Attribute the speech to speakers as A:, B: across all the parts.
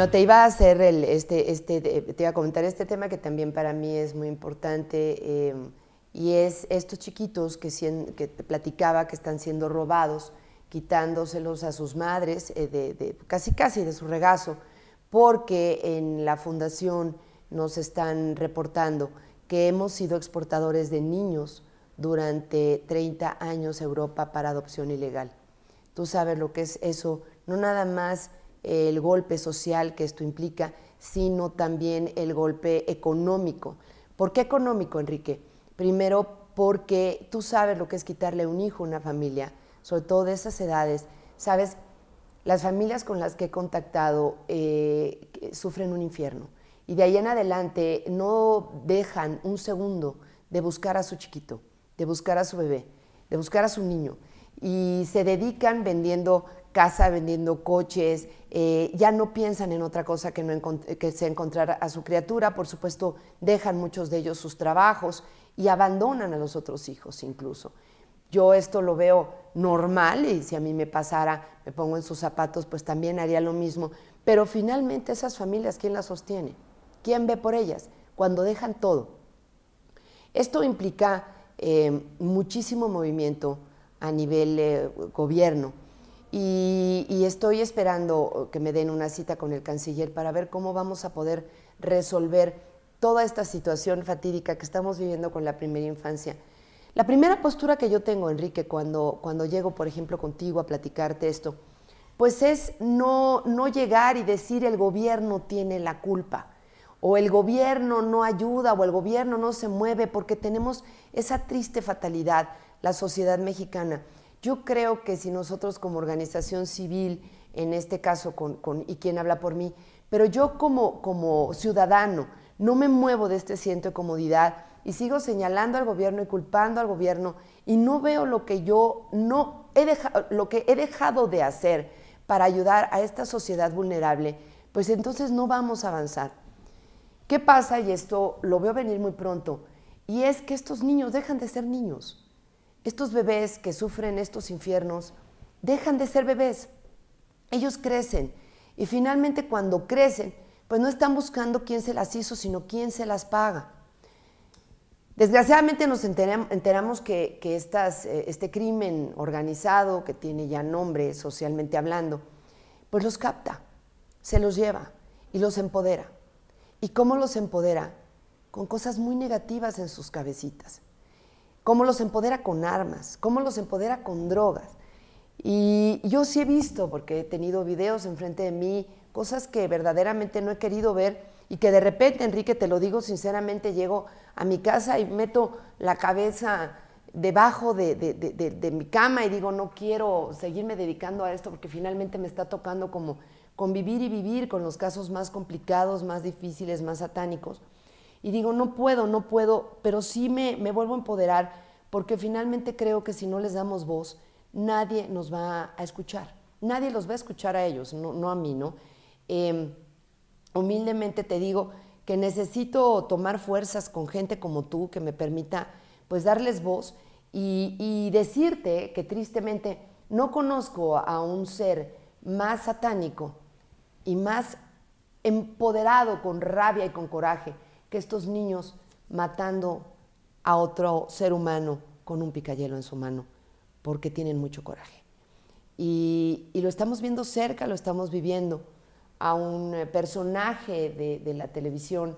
A: Bueno, te iba a hacer este, este, eh, te iba a comentar este tema que también para mí es muy importante eh, y es estos chiquitos que, que te platicaba que están siendo robados, quitándoselos a sus madres, eh, de, casi casi de su regazo, porque en la fundación nos están reportando que hemos sido exportadores de niños durante 30 años a Europa para adopción ilegal. Tú sabes lo que es eso, no nada más el golpe social que esto implica, sino también el golpe económico. ¿Por qué económico, Enrique? Primero, porque tú sabes lo que es quitarle un hijo a una familia, sobre todo de esas edades. Sabes, las familias con las que he contactado eh, sufren un infierno y de ahí en adelante no dejan un segundo de buscar a su chiquito, de buscar a su bebé, de buscar a su niño. Y se dedican vendiendo casa vendiendo coches, eh, ya no piensan en otra cosa que, no que se encontrar a su criatura, por supuesto dejan muchos de ellos sus trabajos y abandonan a los otros hijos incluso. Yo esto lo veo normal y si a mí me pasara, me pongo en sus zapatos, pues también haría lo mismo. Pero finalmente esas familias, ¿quién las sostiene? ¿Quién ve por ellas? Cuando dejan todo. Esto implica eh, muchísimo movimiento a nivel eh, gobierno y, estoy esperando que me den una cita con el canciller para ver cómo vamos a poder resolver toda esta situación fatídica que estamos viviendo con la primera infancia. La primera postura que yo tengo, Enrique, cuando, llego, por ejemplo, contigo a platicarte esto, pues es no, no llegar y decir el gobierno tiene la culpa, o el gobierno no ayuda, o el gobierno no se mueve, porque tenemos esa triste fatalidad, la sociedad mexicana yo creo que si nosotros como organización civil, en este caso con, y quien habla por mí, pero yo como, como ciudadano no me muevo de este siento de comodidad y sigo señalando al gobierno y culpando al gobierno y no veo lo que yo no he dejado, lo que he dejado de hacer para ayudar a esta sociedad vulnerable, pues entonces no vamos a avanzar. ¿Qué pasa? Y esto lo veo venir muy pronto. Y es que estos niños dejan de ser niños estos bebés que sufren estos infiernos dejan de ser bebés. Ellos crecen y finalmente cuando crecen, pues no están buscando quién se las hizo, sino quién se las paga. Desgraciadamente nos enteramos que, eh, este crimen organizado, que tiene ya nombre socialmente hablando, pues los capta, se los lleva y los empodera. ¿Y cómo los empodera? Con cosas muy negativas en sus cabecitas cómo los empodera con armas, cómo los empodera con drogas. Y yo sí he visto, porque he tenido videos enfrente de mí, cosas que verdaderamente no he querido ver y que de repente, Enrique, te lo digo sinceramente, llego a mi casa y meto la cabeza debajo de, mi cama y digo, no quiero seguirme dedicando a esto porque finalmente me está tocando como convivir y vivir con los casos más complicados, más difíciles, más satánicos y digo, no puedo, no puedo, pero sí me, vuelvo a empoderar porque finalmente creo que si no les damos voz, nadie nos va a escuchar, nadie los va a escuchar a ellos, no, a mí, ¿no? Em, humildemente te digo que necesito tomar fuerzas con gente como tú que me permita pues darles voz y decirte que tristemente no conozco a un ser más satánico y más empoderado con rabia y con coraje que estos niños matando a otro ser humano con un picayelo en su mano, porque tienen mucho coraje. Y, lo estamos viendo cerca, lo estamos viviendo a un eh, personaje de, la televisión,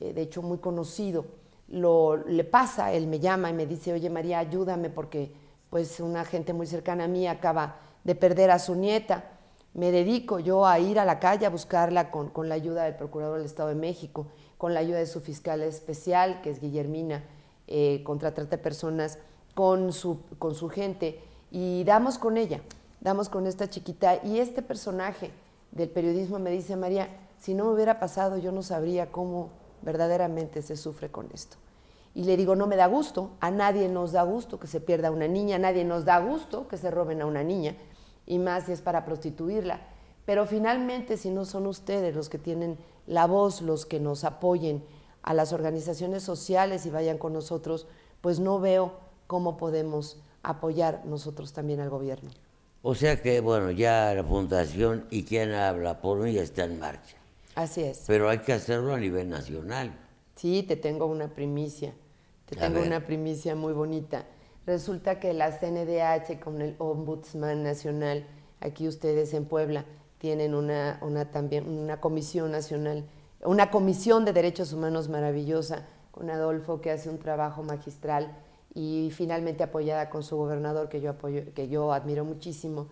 A: eh, de hecho muy conocido, lo, le pasa, él me llama y me dice, oye María, ayúdame porque pues una gente muy cercana a mí acaba de perder a su nieta me dedico yo a ir a la calle a buscarla con, la ayuda del Procurador del Estado de México, con la ayuda de su fiscal especial, que es Guillermina, eh, contra trata de personas, con su, gente, y damos con ella, damos con esta chiquita. Y este personaje del periodismo me dice, María, si no me hubiera pasado, yo no sabría cómo verdaderamente se sufre con esto. Y le digo, no me da gusto, a nadie nos da gusto que se pierda una niña, a nadie nos da gusto que se roben a una niña y más si es para prostituirla. Pero finalmente, si no son ustedes los que tienen la voz, los que nos apoyen a las organizaciones sociales y vayan con nosotros, pues no veo cómo podemos apoyar nosotros también al gobierno. O sea que, bueno, ya la fundación y quien habla por mí está en marcha. Así es. Pero hay que hacerlo a nivel nacional. Sí, te tengo una primicia. Te tengo una primicia muy bonita. Resulta que la CNDH con el Ombudsman Nacional, aquí ustedes en Puebla, tienen una, también, una comisión nacional, una comisión de derechos humanos maravillosa con Adolfo que hace un trabajo magistral y finalmente apoyada con su gobernador que yo, apoyo, que yo admiro muchísimo.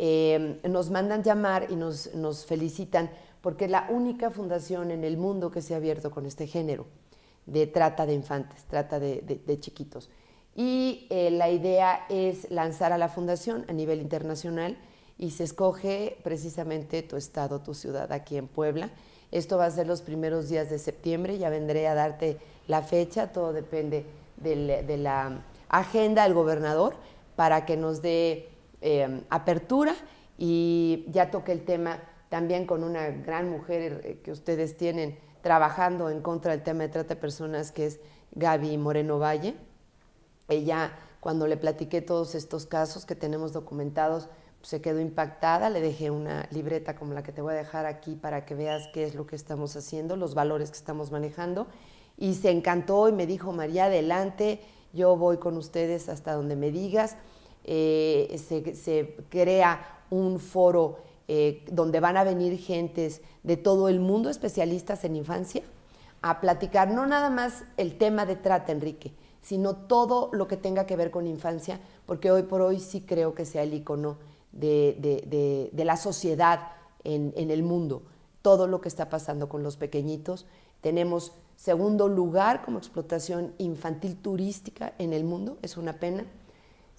A: Em, nos mandan llamar y nos, felicitan porque es la única fundación en el mundo que se ha abierto con este género de trata de infantes, trata de chiquitos. Y eh, la idea es lanzar a la fundación a nivel internacional y se escoge precisamente tu estado, tu ciudad aquí en Puebla. Esto va a ser los primeros días de septiembre, ya vendré a darte la fecha, todo depende de la agenda del gobernador para que nos dé em, apertura y ya toque el tema también con una gran mujer eh, que ustedes tienen trabajando en contra del tema de trata de personas, que es Gaby Moreno Valle ella, eh, cuando le platiqué todos estos casos que tenemos documentados, se quedó impactada, le dejé una libreta como la que te voy a dejar aquí para que veas qué es lo que estamos haciendo, los valores que estamos manejando, y se encantó y me dijo, María, adelante, yo voy con ustedes hasta donde me digas. Eh, se, crea un foro eh, donde van a venir gentes de todo el mundo, especialistas en infancia, a platicar no nada más el tema de trata, Enrique, sino todo lo que tenga que ver con infancia, porque hoy por hoy sí creo que sea el icono de, la sociedad en, el mundo, todo lo que está pasando con los pequeñitos. Tenemos segundo lugar como explotación infantil turística en el mundo, es una pena.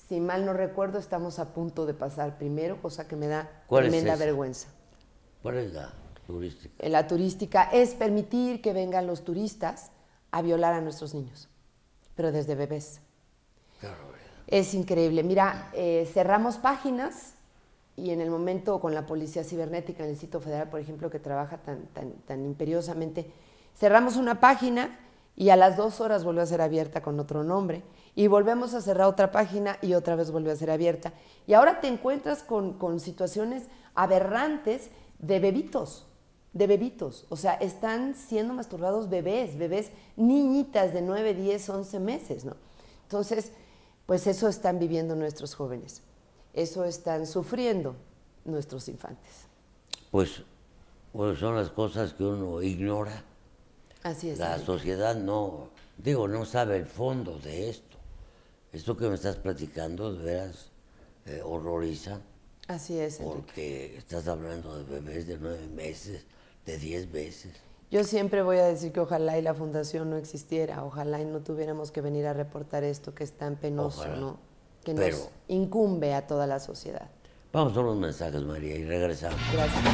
A: Si mal no recuerdo, estamos a punto de pasar primero, cosa que me da tremenda vergüenza. ¿Cuál es la turística? La turística es permitir que vengan los turistas a violar a nuestros niños desde bebés. Es increíble. Mira, eh, cerramos páginas y en el momento con la Policía Cibernética, el sitio Federal, por ejemplo, que trabaja tan, imperiosamente, cerramos una página y a las dos horas volvió a ser abierta con otro nombre. Y volvemos a cerrar otra página y otra vez volvió a ser abierta. Y ahora te encuentras con situaciones aberrantes de bebitos de bebitos. O sea, están siendo masturbados bebés, bebés niñitas de 9, 10, 11 meses, ¿no? Entonces, pues eso están viviendo nuestros jóvenes. Eso están sufriendo nuestros infantes. Pues, pues son las cosas que uno ignora. Así es. La sociedad no, digo, no sabe el fondo de esto. Esto que me estás platicando, de veras, eh, horroriza. Así es. Porque estás hablando de bebés de nueve meses, de 10 veces. Yo siempre voy a decir que ojalá y la fundación no existiera, ojalá y no tuviéramos que venir a reportar esto que es tan penoso, ¿no? que nos incumbe a toda la sociedad. Vamos a los mensajes, María, y regresamos. Gracias.